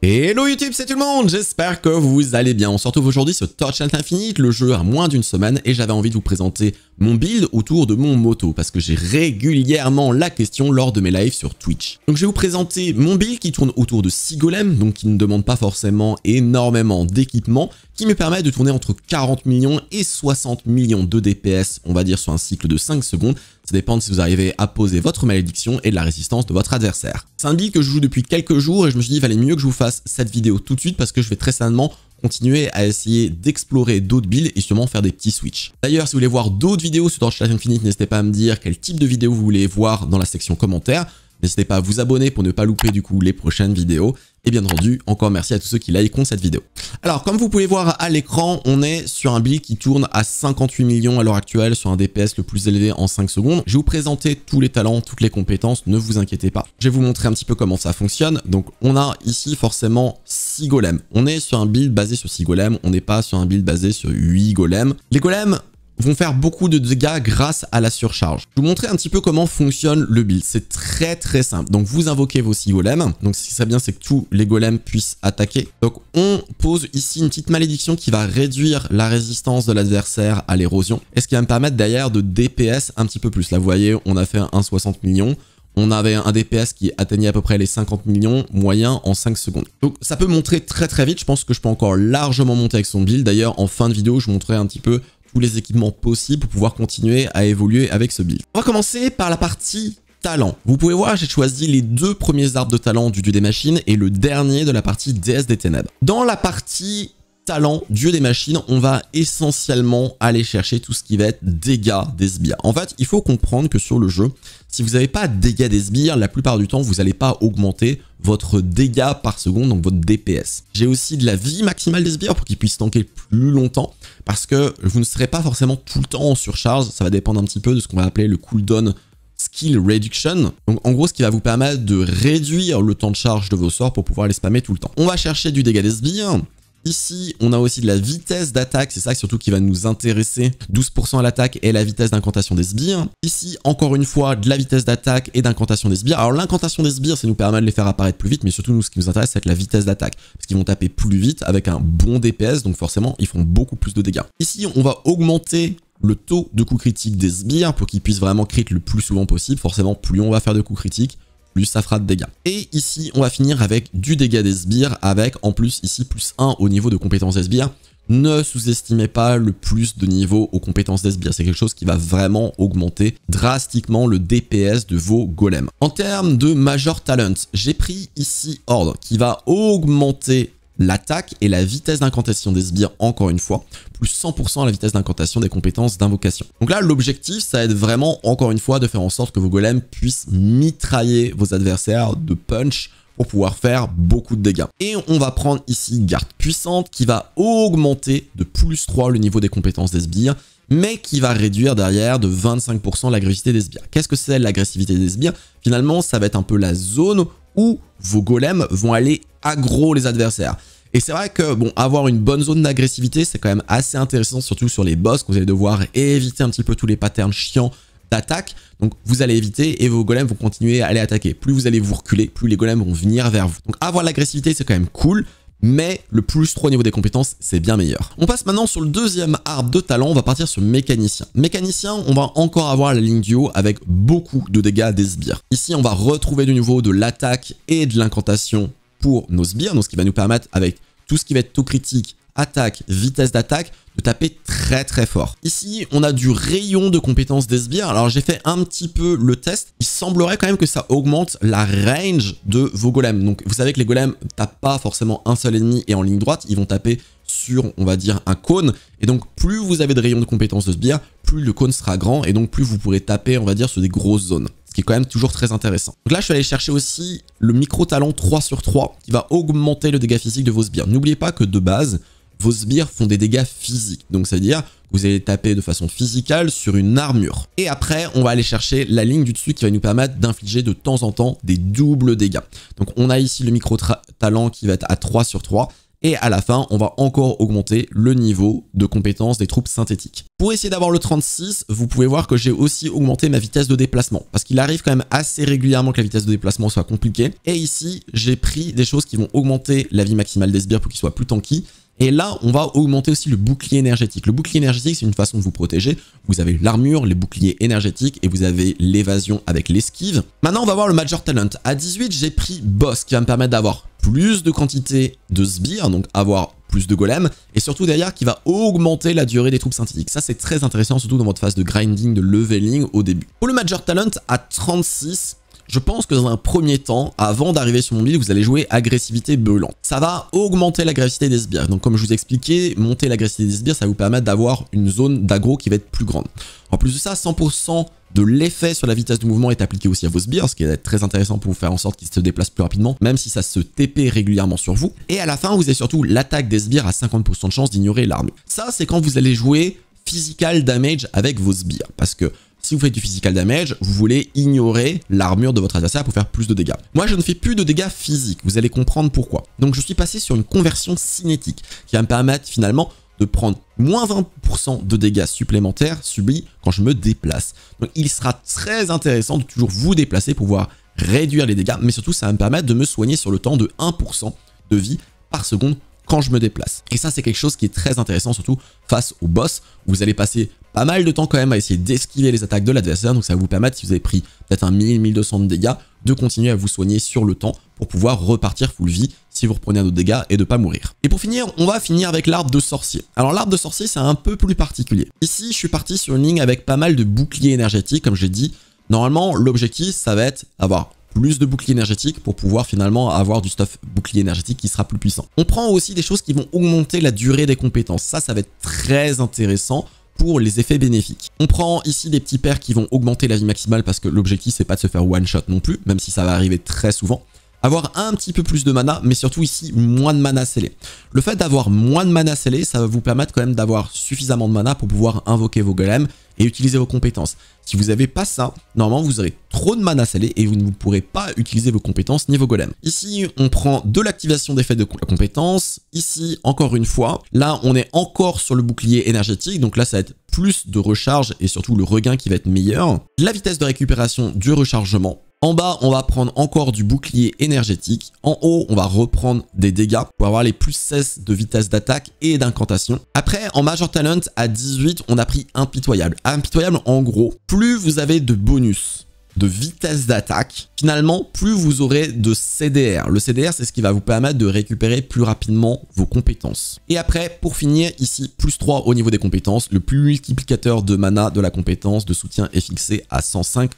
Hello YouTube, c'est tout le monde J'espère que vous allez bien. On se retrouve aujourd'hui sur Torch Infinite, le jeu à moins d'une semaine, et j'avais envie de vous présenter mon build autour de mon moto, parce que j'ai régulièrement la question lors de mes lives sur Twitch. Donc je vais vous présenter mon build qui tourne autour de 6 golems, donc qui ne demande pas forcément énormément d'équipement, qui me permet de tourner entre 40 millions et 60 millions de DPS, on va dire sur un cycle de 5 secondes, ça dépend de si vous arrivez à poser votre malédiction et de la résistance de votre adversaire. C'est un build que je joue depuis quelques jours et je me suis dit, il valait mieux que je vous fasse cette vidéo tout de suite parce que je vais très certainement continuer à essayer d'explorer d'autres builds et sûrement faire des petits switches. D'ailleurs, si vous voulez voir d'autres vidéos sur Torchlight Infinite, n'hésitez pas à me dire quel type de vidéo vous voulez voir dans la section commentaires. N'hésitez pas à vous abonner pour ne pas louper du coup les prochaines vidéos. Et bien entendu, encore merci à tous ceux qui likeront cette vidéo. Alors, comme vous pouvez voir à l'écran, on est sur un build qui tourne à 58 millions à l'heure actuelle, sur un DPS le plus élevé en 5 secondes. Je vais vous présenter tous les talents, toutes les compétences, ne vous inquiétez pas. Je vais vous montrer un petit peu comment ça fonctionne. Donc, on a ici forcément 6 golems. On est sur un build basé sur 6 golems, on n'est pas sur un build basé sur 8 golems. Les golems, vont faire beaucoup de dégâts grâce à la surcharge. Je vous montrer un petit peu comment fonctionne le build. C'est très très simple. Donc vous invoquez vos 6 golems. Donc ce qui serait bien c'est que tous les golems puissent attaquer. Donc on pose ici une petite malédiction qui va réduire la résistance de l'adversaire à l'érosion. Et ce qui va me permettre d'ailleurs de DPS un petit peu plus. Là vous voyez on a fait un 60 millions on avait un DPS qui atteignait à peu près les 50 millions moyens en 5 secondes. Donc ça peut montrer très très vite, je pense que je peux encore largement monter avec son build. D'ailleurs en fin de vidéo je vous montrerai un petit peu les équipements possibles pour pouvoir continuer à évoluer avec ce build. On va commencer par la partie talent. Vous pouvez voir, j'ai choisi les deux premiers arbres de talent du dieu des machines et le dernier de la partie déesse des ténèbres. Dans la partie talent, dieu des machines, on va essentiellement aller chercher tout ce qui va être dégâts des sbires. En fait, il faut comprendre que sur le jeu, si vous n'avez pas dégâts des sbires, la plupart du temps, vous n'allez pas augmenter votre dégâts par seconde, donc votre DPS. J'ai aussi de la vie maximale des sbires pour qu'ils puissent tanker plus longtemps, parce que vous ne serez pas forcément tout le temps en surcharge, ça va dépendre un petit peu de ce qu'on va appeler le cooldown skill reduction. Donc en gros, ce qui va vous permettre de réduire le temps de charge de vos sorts pour pouvoir les spammer tout le temps. On va chercher du dégât des sbires. Ici, on a aussi de la vitesse d'attaque, c'est ça surtout qui va nous intéresser. 12% à l'attaque et la vitesse d'incantation des sbires. Ici, encore une fois, de la vitesse d'attaque et d'incantation des sbires. Alors l'incantation des sbires, ça nous permet de les faire apparaître plus vite, mais surtout nous, ce qui nous intéresse, c'est la vitesse d'attaque. Parce qu'ils vont taper plus vite avec un bon DPS, donc forcément, ils font beaucoup plus de dégâts. Ici, on va augmenter le taux de coups critiques des sbires pour qu'ils puissent vraiment crit le plus souvent possible. Forcément, plus on va faire de coups critiques, ça fera de dégâts. Et ici, on va finir avec du dégât des sbires, avec en plus ici plus 1 au niveau de compétences des sbires. Ne sous-estimez pas le plus de niveau aux compétences des sbires, c'est quelque chose qui va vraiment augmenter drastiquement le DPS de vos golems. En termes de Major Talent, j'ai pris ici Ordre qui va augmenter l'attaque et la vitesse d'incantation des sbires encore une fois, plus 100% la vitesse d'incantation des compétences d'invocation. Donc là, l'objectif, ça va être vraiment encore une fois de faire en sorte que vos golems puissent mitrailler vos adversaires de punch pour pouvoir faire beaucoup de dégâts. Et on va prendre ici garde puissante qui va augmenter de plus 3 le niveau des compétences des sbires mais qui va réduire derrière de 25% l'agressivité des sbires. Qu'est-ce que c'est l'agressivité des sbires Finalement, ça va être un peu la zone où vos golems vont aller aggro les adversaires. Et c'est vrai que, bon, avoir une bonne zone d'agressivité, c'est quand même assez intéressant, surtout sur les boss, que vous allez devoir éviter un petit peu tous les patterns chiants d'attaque. Donc vous allez éviter et vos golems vont continuer à aller attaquer. Plus vous allez vous reculer, plus les golems vont venir vers vous. Donc avoir l'agressivité, c'est quand même cool mais le plus 3 niveau des compétences, c'est bien meilleur. On passe maintenant sur le deuxième arbre de talent, on va partir sur mécanicien. Mécanicien, on va encore avoir la ligne haut avec beaucoup de dégâts des sbires. Ici, on va retrouver du nouveau de l'attaque et de l'incantation pour nos sbires, donc ce qui va nous permettre avec tout ce qui va être taux critique, attaque, vitesse d'attaque, de taper très très fort. Ici, on a du rayon de compétence des sbires. Alors, j'ai fait un petit peu le test. Il semblerait quand même que ça augmente la range de vos golems. Donc, vous savez que les golems tapent pas forcément un seul ennemi et en ligne droite. Ils vont taper sur, on va dire, un cône. Et donc, plus vous avez de rayon de compétence de sbires, plus le cône sera grand et donc plus vous pourrez taper, on va dire, sur des grosses zones ce qui est quand même toujours très intéressant. Donc là, je suis allé chercher aussi le micro-talent 3 sur 3 qui va augmenter le dégât physique de vos sbires. N'oubliez pas que de base, vos sbires font des dégâts physiques. Donc ça veut dire que vous allez taper de façon physique sur une armure. Et après, on va aller chercher la ligne du dessus qui va nous permettre d'infliger de temps en temps des doubles dégâts. Donc on a ici le micro talent qui va être à 3 sur 3. Et à la fin, on va encore augmenter le niveau de compétence des troupes synthétiques. Pour essayer d'avoir le 36, vous pouvez voir que j'ai aussi augmenté ma vitesse de déplacement. Parce qu'il arrive quand même assez régulièrement que la vitesse de déplacement soit compliquée. Et ici, j'ai pris des choses qui vont augmenter la vie maximale des sbires pour qu'ils soient plus tanky et là, on va augmenter aussi le bouclier énergétique. Le bouclier énergétique, c'est une façon de vous protéger. Vous avez l'armure, les boucliers énergétiques et vous avez l'évasion avec l'esquive. Maintenant, on va voir le Major Talent. À 18, j'ai pris Boss qui va me permettre d'avoir plus de quantité de sbires, donc avoir plus de golems, et surtout derrière qui va augmenter la durée des troupes synthétiques. Ça, c'est très intéressant, surtout dans votre phase de grinding, de leveling au début. Pour le Major Talent, à 36, je pense que dans un premier temps, avant d'arriver sur mon build, vous allez jouer agressivité brûlante. Ça va augmenter l'agressivité des sbires. Donc comme je vous expliquais, monter l'agressivité des sbires, ça vous permet d'avoir une zone d'aggro qui va être plus grande. En plus de ça, 100% de l'effet sur la vitesse de mouvement est appliqué aussi à vos sbires, ce qui va être très intéressant pour vous faire en sorte qu'ils se déplacent plus rapidement, même si ça se TP régulièrement sur vous. Et à la fin, vous avez surtout l'attaque des sbires à 50% de chance d'ignorer l'arme. Ça, c'est quand vous allez jouer physical damage avec vos sbires, parce que si vous faites du physical damage, vous voulez ignorer l'armure de votre adversaire pour faire plus de dégâts. Moi, je ne fais plus de dégâts physiques, vous allez comprendre pourquoi. Donc, je suis passé sur une conversion cinétique qui va me permettre finalement de prendre moins 20% de dégâts supplémentaires subis quand je me déplace. Donc il sera très intéressant de toujours vous déplacer pour pouvoir réduire les dégâts, mais surtout ça va me permettre de me soigner sur le temps de 1% de vie par seconde quand je me déplace. Et ça c'est quelque chose qui est très intéressant surtout face au boss. Vous allez passer pas mal de temps quand même à essayer d'esquiver les attaques de l'adversaire. Donc ça va vous permettre, si vous avez pris peut-être un 1000-1200 de dégâts, de continuer à vous soigner sur le temps pour pouvoir repartir full vie si vous reprenez un autre dégât et de pas mourir. Et pour finir, on va finir avec l'arbre de sorcier. Alors l'arbre de sorcier, c'est un peu plus particulier. Ici, je suis parti sur une ligne avec pas mal de boucliers énergétiques, comme j'ai dit. Normalement, l'objectif, ça va être avoir plus de boucliers énergétiques pour pouvoir finalement avoir du stuff bouclier énergétique qui sera plus puissant. On prend aussi des choses qui vont augmenter la durée des compétences. Ça, ça va être très intéressant pour les effets bénéfiques. On prend ici des petits pairs qui vont augmenter la vie maximale parce que l'objectif c'est pas de se faire one shot non plus, même si ça va arriver très souvent avoir un petit peu plus de mana, mais surtout ici, moins de mana scellé. Le fait d'avoir moins de mana scellé, ça va vous permettre quand même d'avoir suffisamment de mana pour pouvoir invoquer vos golems et utiliser vos compétences. Si vous n'avez pas ça, normalement vous aurez trop de mana scellé et vous ne pourrez pas utiliser vos compétences ni vos golems. Ici, on prend de l'activation d'effet de la compétence. Ici, encore une fois, là, on est encore sur le bouclier énergétique, donc là, ça va être plus de recharge et surtout le regain qui va être meilleur. La vitesse de récupération du rechargement, en bas, on va prendre encore du bouclier énergétique. En haut, on va reprendre des dégâts pour avoir les plus 16 de vitesse d'attaque et d'incantation. Après, en Major Talent, à 18, on a pris Impitoyable. Impitoyable, en gros, plus vous avez de bonus de vitesse d'attaque, finalement, plus vous aurez de CDR. Le CDR, c'est ce qui va vous permettre de récupérer plus rapidement vos compétences. Et après, pour finir, ici, plus 3 au niveau des compétences, le plus multiplicateur de mana de la compétence de soutien est fixé à 105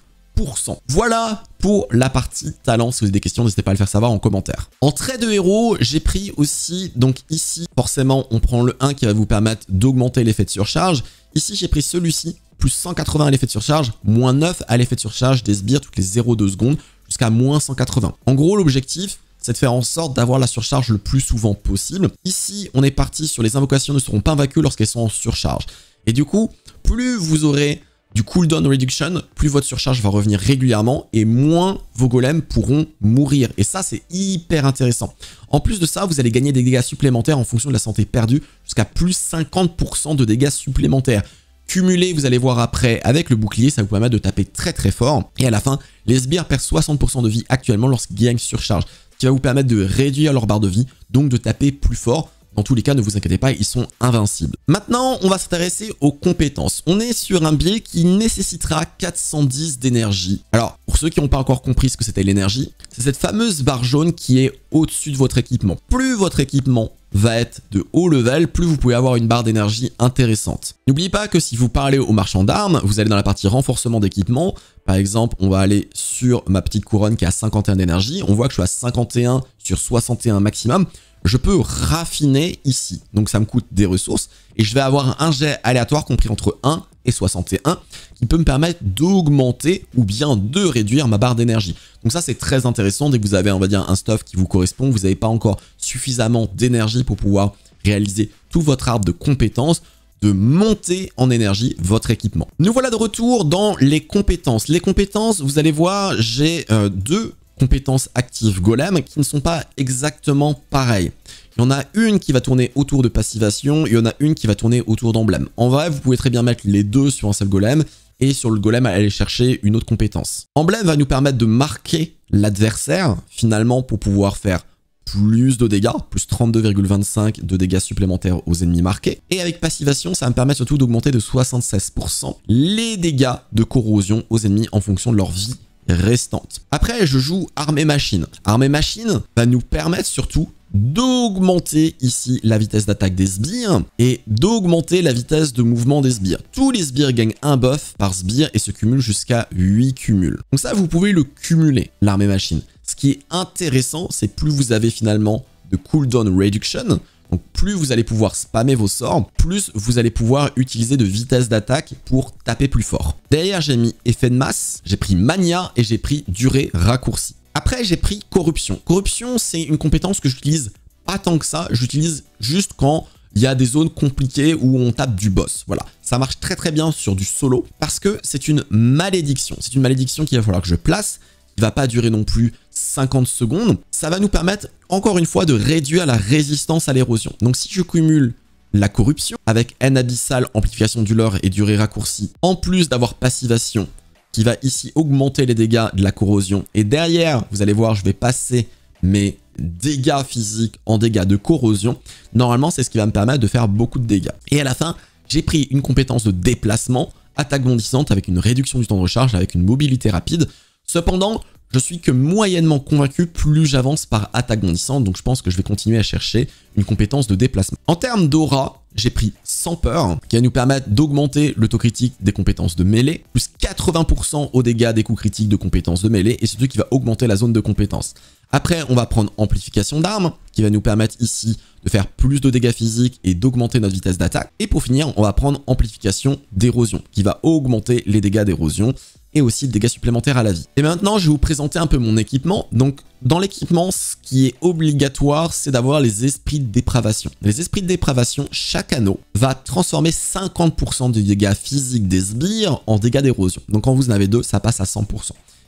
voilà pour la partie talent. Si vous avez des questions, n'hésitez pas à le faire savoir en commentaire. En trait de héros, j'ai pris aussi, donc ici, forcément, on prend le 1 qui va vous permettre d'augmenter l'effet de surcharge. Ici, j'ai pris celui-ci, plus 180 à l'effet de surcharge, moins 9 à l'effet de surcharge des sbires toutes les 0,2 secondes, jusqu'à moins 180. En gros, l'objectif, c'est de faire en sorte d'avoir la surcharge le plus souvent possible. Ici, on est parti sur les invocations ne seront pas invacues lorsqu'elles sont en surcharge. Et du coup, plus vous aurez du cooldown reduction, plus votre surcharge va revenir régulièrement et moins vos golems pourront mourir. Et ça, c'est hyper intéressant. En plus de ça, vous allez gagner des dégâts supplémentaires en fonction de la santé perdue, jusqu'à plus 50% de dégâts supplémentaires. Cumulé, vous allez voir après, avec le bouclier, ça vous permet de taper très très fort. Et à la fin, les sbires perdent 60% de vie actuellement lorsqu'ils gagnent surcharge, ce qui va vous permettre de réduire leur barre de vie, donc de taper plus fort dans tous les cas, ne vous inquiétez pas, ils sont invincibles. Maintenant, on va s'intéresser aux compétences. On est sur un biais qui nécessitera 410 d'énergie. Alors, pour ceux qui n'ont pas encore compris ce que c'était l'énergie, c'est cette fameuse barre jaune qui est au-dessus de votre équipement. Plus votre équipement va être de haut level, plus vous pouvez avoir une barre d'énergie intéressante. N'oubliez pas que si vous parlez aux marchands d'armes, vous allez dans la partie renforcement d'équipement. Par exemple, on va aller sur ma petite couronne qui a 51 d'énergie. On voit que je suis à 51 sur 61 maximum je peux raffiner ici. Donc ça me coûte des ressources et je vais avoir un jet aléatoire compris entre 1 et 61 qui peut me permettre d'augmenter ou bien de réduire ma barre d'énergie. Donc ça c'est très intéressant dès que vous avez on va dire un stuff qui vous correspond, vous n'avez pas encore suffisamment d'énergie pour pouvoir réaliser tout votre arbre de compétences de monter en énergie votre équipement. Nous voilà de retour dans les compétences. Les compétences, vous allez voir, j'ai euh, deux compétences actives Golem qui ne sont pas exactement pareilles. Il y en a une qui va tourner autour de passivation, et il y en a une qui va tourner autour d'emblème. En vrai, vous pouvez très bien mettre les deux sur un seul golem et sur le golem aller chercher une autre compétence. Emblème va nous permettre de marquer l'adversaire finalement pour pouvoir faire plus de dégâts, plus 32,25 de dégâts supplémentaires aux ennemis marqués. Et avec passivation, ça va me permettre surtout d'augmenter de 76% les dégâts de corrosion aux ennemis en fonction de leur vie Restante. Après, je joue armée machine. Armée machine va nous permettre surtout d'augmenter ici la vitesse d'attaque des sbires et d'augmenter la vitesse de mouvement des sbires. Tous les sbires gagnent un buff par sbire et se cumulent jusqu'à 8 cumuls. Donc ça, vous pouvez le cumuler, l'armée machine. Ce qui est intéressant, c'est plus vous avez finalement de cooldown reduction, donc plus vous allez pouvoir spammer vos sorts, plus vous allez pouvoir utiliser de vitesse d'attaque pour taper plus fort. Derrière, j'ai mis effet de masse, j'ai pris mania et j'ai pris durée raccourcie. Après, j'ai pris corruption. Corruption, c'est une compétence que j'utilise pas tant que ça, j'utilise juste quand il y a des zones compliquées où on tape du boss. Voilà, ça marche très très bien sur du solo parce que c'est une malédiction. C'est une malédiction qu'il va falloir que je place va pas durer non plus 50 secondes. Ça va nous permettre, encore une fois, de réduire la résistance à l'érosion. Donc si je cumule la corruption, avec N abyssal, amplification du lore et durée raccourcie, en plus d'avoir passivation, qui va ici augmenter les dégâts de la corrosion. Et derrière, vous allez voir, je vais passer mes dégâts physiques en dégâts de corrosion. Normalement, c'est ce qui va me permettre de faire beaucoup de dégâts. Et à la fin, j'ai pris une compétence de déplacement, attaque bondissante avec une réduction du temps de recharge, avec une mobilité rapide. Cependant, je suis que moyennement convaincu, plus j'avance par attaque bondissante, donc je pense que je vais continuer à chercher une compétence de déplacement. En termes d'aura, j'ai pris sans peur, qui va nous permettre d'augmenter le taux critique des compétences de mêlée, plus 80% aux dégâts des coups critiques de compétences de mêlée, et ce qui va augmenter la zone de compétence. Après, on va prendre amplification d'armes, qui va nous permettre ici de faire plus de dégâts physiques et d'augmenter notre vitesse d'attaque. Et pour finir, on va prendre amplification d'érosion, qui va augmenter les dégâts d'érosion et aussi des dégâts supplémentaires à la vie. Et maintenant, je vais vous présenter un peu mon équipement. Donc, dans l'équipement, ce qui est obligatoire, c'est d'avoir les esprits de dépravation. Les esprits de dépravation, chaque anneau va transformer 50% du dégâts physiques des sbires en dégâts d'érosion. Donc, quand vous en avez deux, ça passe à 100%.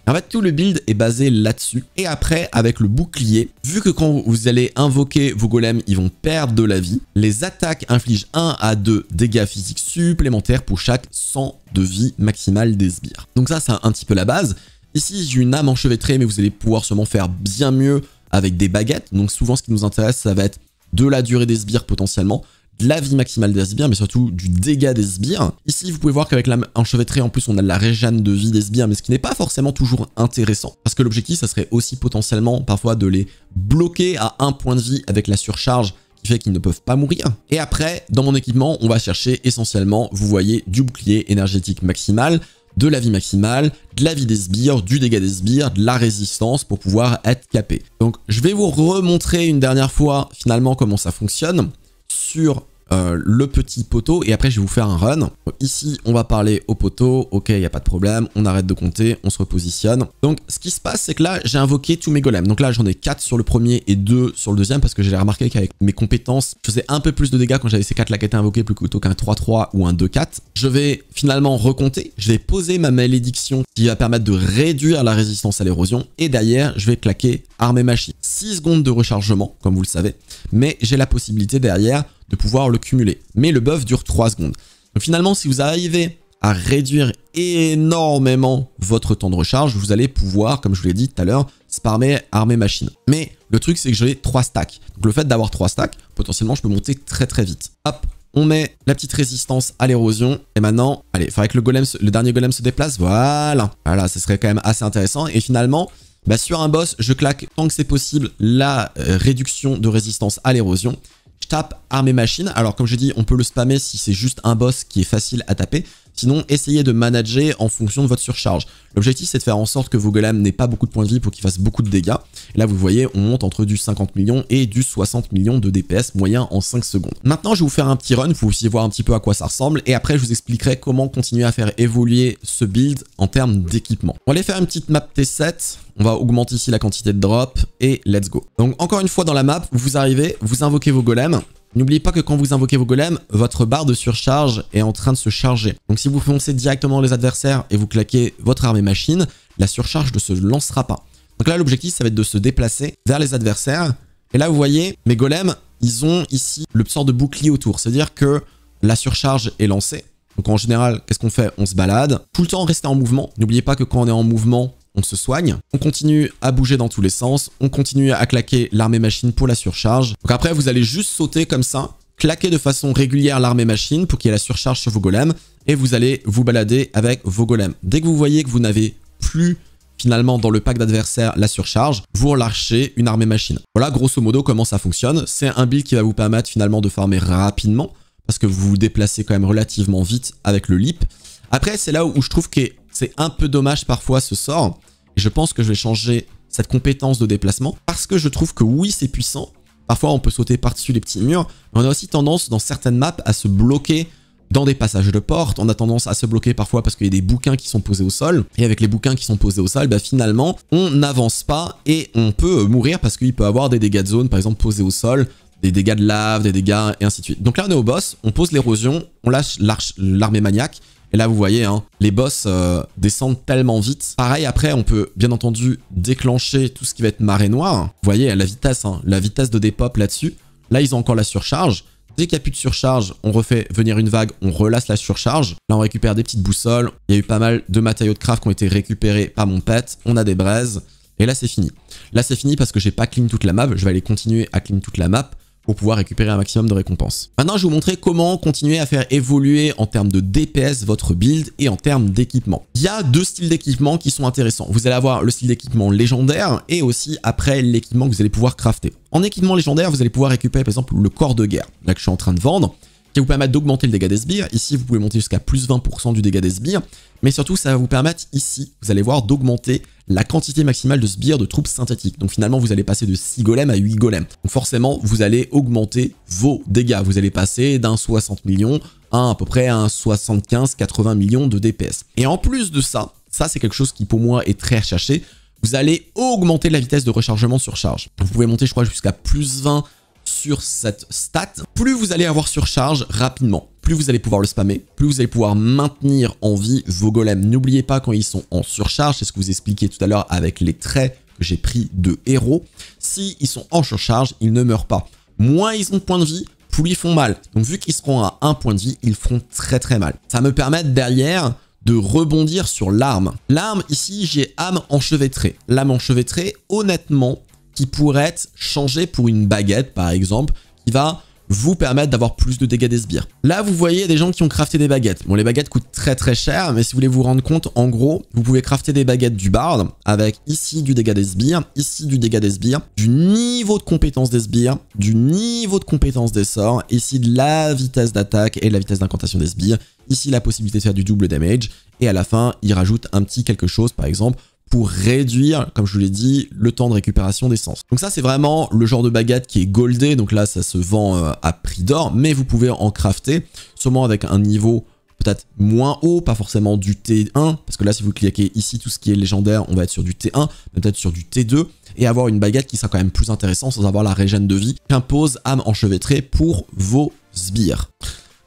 En fait, tout le build est basé là-dessus. Et après, avec le bouclier, vu que quand vous allez invoquer vos golems, ils vont perdre de la vie, les attaques infligent 1 à 2 dégâts physiques supplémentaires pour chaque 100 de vie maximale des sbires. Donc ça, c'est un petit peu la base. Ici, j'ai une âme enchevêtrée, mais vous allez pouvoir seulement faire bien mieux avec des baguettes. Donc souvent, ce qui nous intéresse, ça va être de la durée des sbires potentiellement, de la vie maximale des sbires, mais surtout du dégât des sbires. Ici, vous pouvez voir qu'avec la enchevêtrée, en plus, on a de la régène de vie des sbires, mais ce qui n'est pas forcément toujours intéressant. Parce que l'objectif, ça serait aussi potentiellement parfois de les bloquer à un point de vie avec la surcharge qui fait qu'ils ne peuvent pas mourir. Et après, dans mon équipement, on va chercher essentiellement, vous voyez, du bouclier énergétique maximal, de la vie maximale, de la vie des sbires, du dégât des sbires, de la résistance pour pouvoir être capé. Donc je vais vous remontrer une dernière fois finalement comment ça fonctionne sur euh, le petit poteau et après je vais vous faire un run. Ici on va parler au poteau, ok il n'y a pas de problème, on arrête de compter, on se repositionne. Donc ce qui se passe c'est que là j'ai invoqué tous mes golems. Donc là j'en ai 4 sur le premier et 2 sur le deuxième parce que j'ai remarqué qu'avec mes compétences je faisais un peu plus de dégâts quand j'avais ces 4 laquettes invoquées plutôt qu'un 3-3 ou un 2-4. Je vais finalement recompter, je vais poser ma malédiction qui va permettre de réduire la résistance à l'érosion et derrière je vais claquer armée machine. 6 secondes de rechargement comme vous le savez mais j'ai la possibilité derrière de pouvoir le cumuler. Mais le buff dure 3 secondes. Donc finalement, si vous arrivez à réduire énormément votre temps de recharge, vous allez pouvoir, comme je vous l'ai dit tout à l'heure, sparmer, armée machine. Mais le truc, c'est que j'ai 3 stacks. Donc le fait d'avoir 3 stacks, potentiellement, je peux monter très très vite. Hop, on met la petite résistance à l'érosion. Et maintenant, allez, il faudrait que le, golem le dernier golem se déplace. Voilà. Voilà, ce serait quand même assez intéressant. Et finalement, bah, sur un boss, je claque tant que c'est possible la euh, réduction de résistance à l'érosion je tape armée machine ». Alors comme je dis, on peut le spammer si c'est juste un boss qui est facile à taper. Sinon, essayez de manager en fonction de votre surcharge. L'objectif, c'est de faire en sorte que vos golems n'aient pas beaucoup de points de vie pour qu'ils fassent beaucoup de dégâts. là, vous voyez, on monte entre du 50 millions et du 60 millions de DPS moyen en 5 secondes. Maintenant, je vais vous faire un petit run, vous aussi voir un petit peu à quoi ça ressemble. Et après, je vous expliquerai comment continuer à faire évoluer ce build en termes d'équipement. On va aller faire une petite map T7. On va augmenter ici la quantité de drop et let's go. Donc encore une fois dans la map, vous arrivez, vous invoquez vos golems. N'oubliez pas que quand vous invoquez vos golems, votre barre de surcharge est en train de se charger. Donc si vous foncez directement les adversaires et vous claquez votre armée machine, la surcharge ne se lancera pas. Donc là, l'objectif, ça va être de se déplacer vers les adversaires. Et là, vous voyez, mes golems, ils ont ici le sort de bouclier autour. C'est-à-dire que la surcharge est lancée. Donc en général, qu'est-ce qu'on fait On se balade. Tout le temps, rester en mouvement. N'oubliez pas que quand on est en mouvement, on se soigne, on continue à bouger dans tous les sens, on continue à claquer l'armée machine pour la surcharge. Donc après, vous allez juste sauter comme ça, claquer de façon régulière l'armée machine pour qu'il y ait la surcharge sur vos golems, et vous allez vous balader avec vos golems. Dès que vous voyez que vous n'avez plus finalement dans le pack d'adversaires la surcharge, vous relâchez une armée machine. Voilà grosso modo comment ça fonctionne. C'est un build qui va vous permettre finalement de farmer rapidement, parce que vous vous déplacez quand même relativement vite avec le leap. Après, c'est là où je trouve que c'est un peu dommage parfois ce sort. Et je pense que je vais changer cette compétence de déplacement parce que je trouve que oui, c'est puissant. Parfois, on peut sauter par-dessus les petits murs, mais on a aussi tendance dans certaines maps à se bloquer dans des passages de porte. On a tendance à se bloquer parfois parce qu'il y a des bouquins qui sont posés au sol. Et avec les bouquins qui sont posés au sol, bah, finalement, on n'avance pas et on peut mourir parce qu'il peut avoir des dégâts de zone, par exemple, posés au sol, des dégâts de lave, des dégâts et ainsi de suite. Donc là, on est au boss, on pose l'érosion, on lâche l'armée maniaque et là, vous voyez, hein, les boss euh, descendent tellement vite. Pareil, après, on peut bien entendu déclencher tout ce qui va être marée noire. Vous voyez, la vitesse, hein, la vitesse de dépop là-dessus. Là, ils ont encore la surcharge. Dès qu'il n'y a plus de surcharge, on refait venir une vague, on relâche la surcharge. Là, on récupère des petites boussoles. Il y a eu pas mal de matériaux de craft qui ont été récupérés par mon pet. On a des braises. Et là, c'est fini. Là, c'est fini parce que j'ai pas clean toute la map. Je vais aller continuer à clean toute la map pour pouvoir récupérer un maximum de récompenses. Maintenant, je vais vous montrer comment continuer à faire évoluer en termes de DPS votre build et en termes d'équipement. Il y a deux styles d'équipement qui sont intéressants. Vous allez avoir le style d'équipement légendaire et aussi après l'équipement que vous allez pouvoir crafter. En équipement légendaire, vous allez pouvoir récupérer par exemple le corps de guerre, là que je suis en train de vendre, qui va vous permettre d'augmenter le dégât des sbires. Ici, vous pouvez monter jusqu'à plus 20% du dégât des sbires. Mais surtout, ça va vous permettre ici, vous allez voir, d'augmenter la quantité maximale de sbires de troupes synthétiques. Donc finalement, vous allez passer de 6 golems à 8 golems. Donc forcément, vous allez augmenter vos dégâts. Vous allez passer d'un 60 millions à à peu près un 75-80 millions de DPS. Et en plus de ça, ça c'est quelque chose qui pour moi est très recherché, vous allez augmenter la vitesse de rechargement sur charge. Vous pouvez monter je crois jusqu'à plus 20 sur cette stat. Plus vous allez avoir surcharge rapidement plus vous allez pouvoir le spammer, plus vous allez pouvoir maintenir en vie vos golems. N'oubliez pas quand ils sont en surcharge, c'est ce que vous expliquiez tout à l'heure avec les traits que j'ai pris de héros. S'ils ils sont en surcharge, ils ne meurent pas. Moins ils ont de points de vie, plus ils font mal. Donc vu qu'ils seront à un point de vie, ils feront très très mal. Ça me permet derrière de rebondir sur l'arme. L'arme, ici, j'ai âme enchevêtrée. L'âme enchevêtrée, honnêtement, qui pourrait être changée pour une baguette, par exemple, qui va vous permettre d'avoir plus de dégâts des sbires. Là, vous voyez des gens qui ont crafté des baguettes. Bon, les baguettes coûtent très très cher, mais si vous voulez vous rendre compte, en gros, vous pouvez crafter des baguettes du bard. avec ici du dégât des sbires, ici du dégât des sbires, du niveau de compétence des sbires, du niveau de compétence des sorts, ici de la vitesse d'attaque et de la vitesse d'incantation des sbires, ici la possibilité de faire du double damage, et à la fin, il rajoute un petit quelque chose, par exemple, pour réduire, comme je vous l'ai dit, le temps de récupération d'essence. Donc ça, c'est vraiment le genre de baguette qui est goldé, donc là, ça se vend euh, à prix d'or, mais vous pouvez en crafter, sûrement avec un niveau peut-être moins haut, pas forcément du T1, parce que là, si vous cliquez ici, tout ce qui est légendaire, on va être sur du T1, peut-être sur du T2, et avoir une baguette qui sera quand même plus intéressante sans avoir la régène de vie qu'impose âme enchevêtrée pour vos sbires.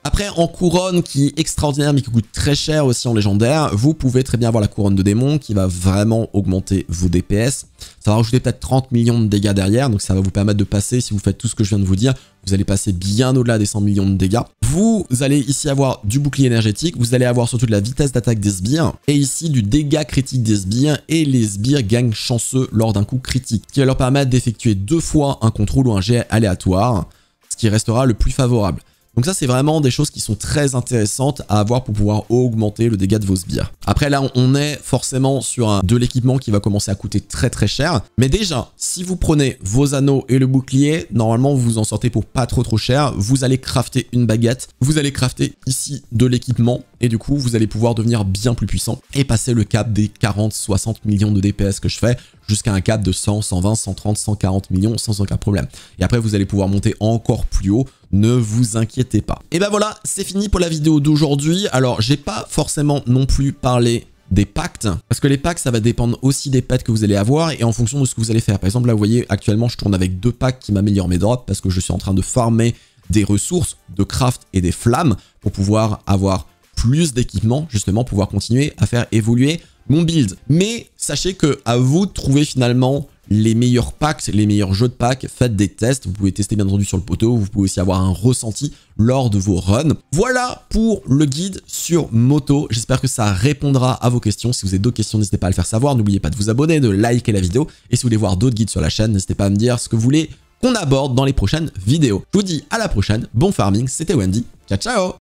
Après, en couronne qui est extraordinaire mais qui coûte très cher aussi en légendaire, vous pouvez très bien avoir la couronne de démon qui va vraiment augmenter vos DPS. Ça va rajouter peut-être 30 millions de dégâts derrière, donc ça va vous permettre de passer, si vous faites tout ce que je viens de vous dire, vous allez passer bien au-delà des 100 millions de dégâts. Vous allez ici avoir du bouclier énergétique, vous allez avoir surtout de la vitesse d'attaque des sbires, et ici du dégât critique des sbires, et les sbires gagnent chanceux lors d'un coup critique, qui va leur permettre d'effectuer deux fois un contrôle ou un jet aléatoire, ce qui restera le plus favorable. Donc ça, c'est vraiment des choses qui sont très intéressantes à avoir pour pouvoir augmenter le dégât de vos sbires. Après, là, on est forcément sur de l'équipement qui va commencer à coûter très très cher. Mais déjà, si vous prenez vos anneaux et le bouclier, normalement, vous vous en sortez pour pas trop trop cher. Vous allez crafter une baguette. Vous allez crafter ici de l'équipement. Et du coup, vous allez pouvoir devenir bien plus puissant et passer le cap des 40, 60 millions de DPS que je fais jusqu'à un cap de 100, 120, 130, 140 millions sans aucun problème. Et après, vous allez pouvoir monter encore plus haut ne vous inquiétez pas. Et ben voilà, c'est fini pour la vidéo d'aujourd'hui. Alors, j'ai pas forcément non plus parlé des pactes, parce que les pactes, ça va dépendre aussi des pets que vous allez avoir et en fonction de ce que vous allez faire. Par exemple, là, vous voyez, actuellement, je tourne avec deux packs qui m'améliorent mes drops parce que je suis en train de farmer des ressources de craft et des flammes pour pouvoir avoir plus d'équipements, justement, pouvoir continuer à faire évoluer mon build. Mais sachez que à vous de trouver finalement les meilleurs packs, les meilleurs jeux de packs, faites des tests, vous pouvez tester bien entendu sur le poteau, vous pouvez aussi avoir un ressenti lors de vos runs. Voilà pour le guide sur moto, j'espère que ça répondra à vos questions, si vous avez d'autres questions n'hésitez pas à le faire savoir, n'oubliez pas de vous abonner, de liker la vidéo, et si vous voulez voir d'autres guides sur la chaîne, n'hésitez pas à me dire ce que vous voulez qu'on aborde dans les prochaines vidéos. Je vous dis à la prochaine, bon farming, c'était Wendy, ciao ciao